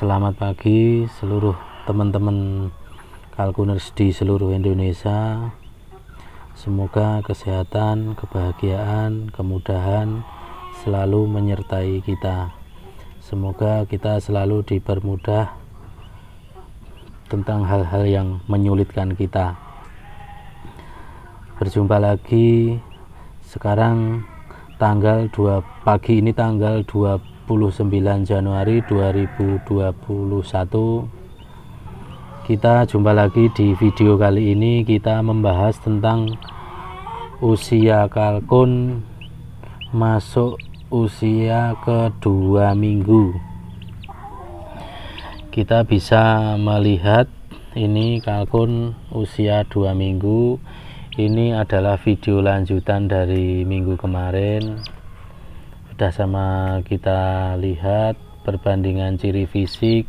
Selamat pagi seluruh teman-teman kalkuners di seluruh Indonesia. Semoga kesehatan, kebahagiaan, kemudahan selalu menyertai kita. Semoga kita selalu dipermudah tentang hal-hal yang menyulitkan kita. Berjumpa lagi sekarang tanggal 2 pagi ini tanggal 12 29 Januari 2021 kita jumpa lagi di video kali ini kita membahas tentang usia kalkun masuk usia kedua minggu kita bisa melihat ini kalkun usia dua minggu ini adalah video lanjutan dari minggu kemarin sudah sama kita lihat perbandingan ciri fisik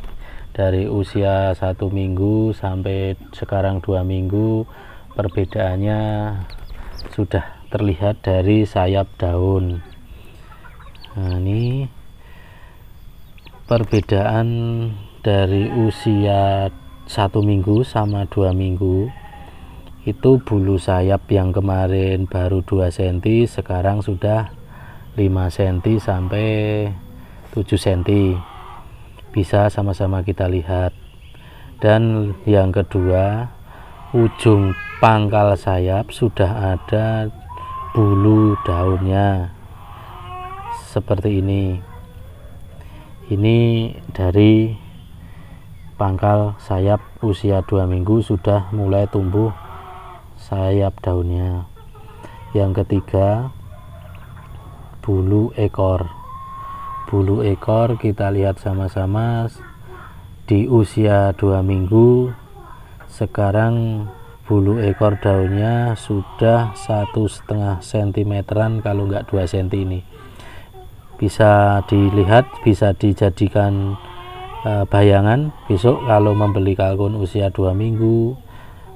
dari usia satu minggu sampai sekarang dua minggu perbedaannya sudah terlihat dari sayap daun nah ini perbedaan dari usia satu minggu sama dua minggu itu bulu sayap yang kemarin baru 2 cm sekarang sudah 5 cm sampai 7 cm bisa sama-sama kita lihat dan yang kedua ujung pangkal sayap sudah ada bulu daunnya seperti ini ini dari pangkal sayap usia dua minggu sudah mulai tumbuh sayap daunnya yang ketiga bulu ekor bulu ekor kita lihat sama-sama di usia dua minggu sekarang bulu ekor daunnya sudah satu setengah sentimeteran kalau enggak dua senti ini bisa dilihat bisa dijadikan e, bayangan besok kalau membeli kalkun usia dua minggu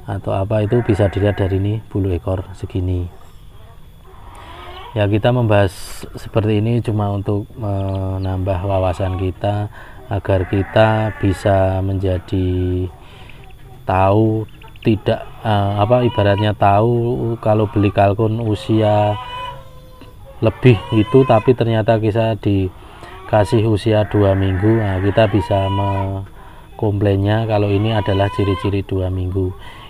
atau apa itu bisa dilihat dari ini bulu ekor segini ya kita membahas seperti ini cuma untuk menambah wawasan kita agar kita bisa menjadi tahu tidak uh, apa ibaratnya tahu kalau beli kalkun usia lebih itu tapi ternyata kita dikasih usia dua minggu nah, kita bisa mengkomplainnya kalau ini adalah ciri-ciri dua minggu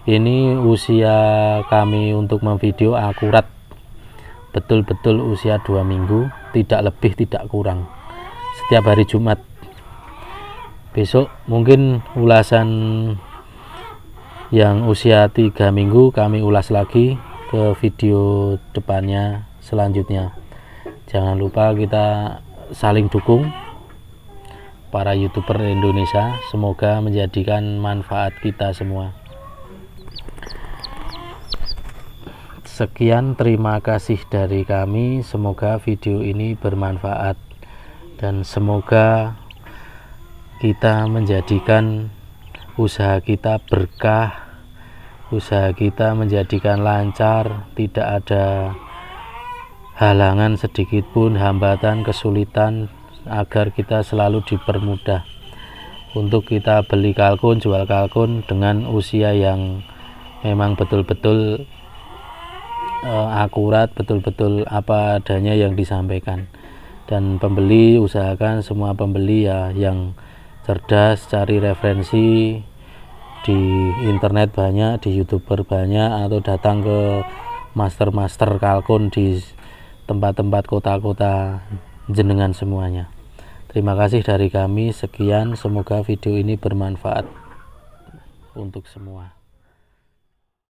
ini usia kami untuk memvideo akurat betul-betul usia dua minggu, tidak lebih tidak kurang. Setiap hari Jumat. Besok mungkin ulasan yang usia tiga minggu kami ulas lagi ke video depannya selanjutnya. Jangan lupa kita saling dukung para youtuber Indonesia. Semoga menjadikan manfaat kita semua. Sekian terima kasih dari kami. Semoga video ini bermanfaat dan semoga kita menjadikan usaha kita berkah, usaha kita menjadikan lancar, tidak ada halangan sedikit pun, hambatan, kesulitan agar kita selalu dipermudah untuk kita beli kalkun, jual kalkun dengan usia yang memang betul-betul uh, akurat betul-betul apa adanya yang disampaikan dan pembeli usahakan semua pembeli ya yang cerdas cari referensi di internet banyak di youtuber banyak atau datang ke master-master kalkun di tempat-tempat kota-kota jenengan semuanya terima kasih dari kami sekian semoga video ini bermanfaat untuk semua